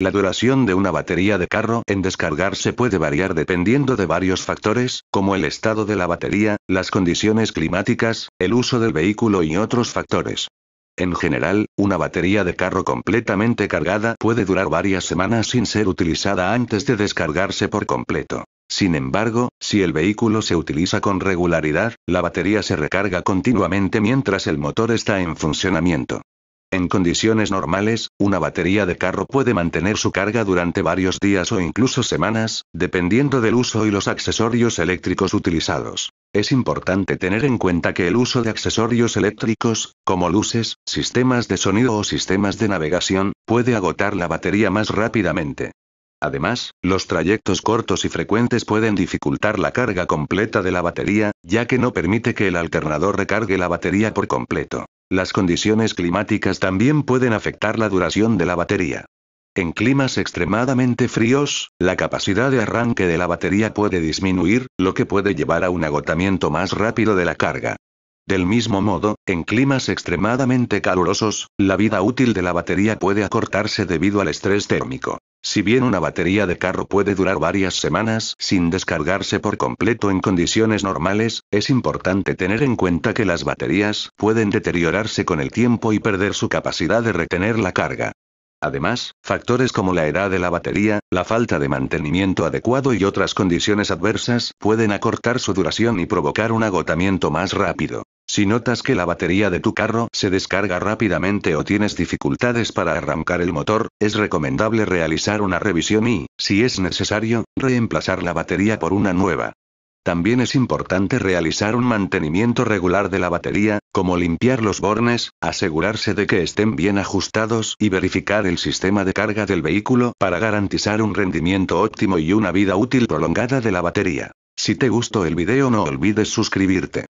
La duración de una batería de carro en descargarse puede variar dependiendo de varios factores, como el estado de la batería, las condiciones climáticas, el uso del vehículo y otros factores. En general, una batería de carro completamente cargada puede durar varias semanas sin ser utilizada antes de descargarse por completo. Sin embargo, si el vehículo se utiliza con regularidad, la batería se recarga continuamente mientras el motor está en funcionamiento. En condiciones normales, una batería de carro puede mantener su carga durante varios días o incluso semanas, dependiendo del uso y los accesorios eléctricos utilizados. Es importante tener en cuenta que el uso de accesorios eléctricos, como luces, sistemas de sonido o sistemas de navegación, puede agotar la batería más rápidamente. Además, los trayectos cortos y frecuentes pueden dificultar la carga completa de la batería, ya que no permite que el alternador recargue la batería por completo. Las condiciones climáticas también pueden afectar la duración de la batería. En climas extremadamente fríos, la capacidad de arranque de la batería puede disminuir, lo que puede llevar a un agotamiento más rápido de la carga. Del mismo modo, en climas extremadamente calurosos, la vida útil de la batería puede acortarse debido al estrés térmico. Si bien una batería de carro puede durar varias semanas sin descargarse por completo en condiciones normales, es importante tener en cuenta que las baterías pueden deteriorarse con el tiempo y perder su capacidad de retener la carga. Además, factores como la edad de la batería, la falta de mantenimiento adecuado y otras condiciones adversas pueden acortar su duración y provocar un agotamiento más rápido. Si notas que la batería de tu carro se descarga rápidamente o tienes dificultades para arrancar el motor, es recomendable realizar una revisión y, si es necesario, reemplazar la batería por una nueva. También es importante realizar un mantenimiento regular de la batería, como limpiar los bornes, asegurarse de que estén bien ajustados y verificar el sistema de carga del vehículo para garantizar un rendimiento óptimo y una vida útil prolongada de la batería. Si te gustó el video no olvides suscribirte.